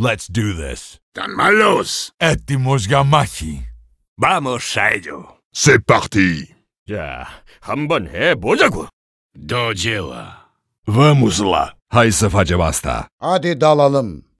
Let's do this. ¿Tan malos? Étimos gamachi. Vamos a ello. C'est parti. 자, 한번 해보자고. Do dzieła. Vamos lá. Hai să facem asta. Hadi dalalım.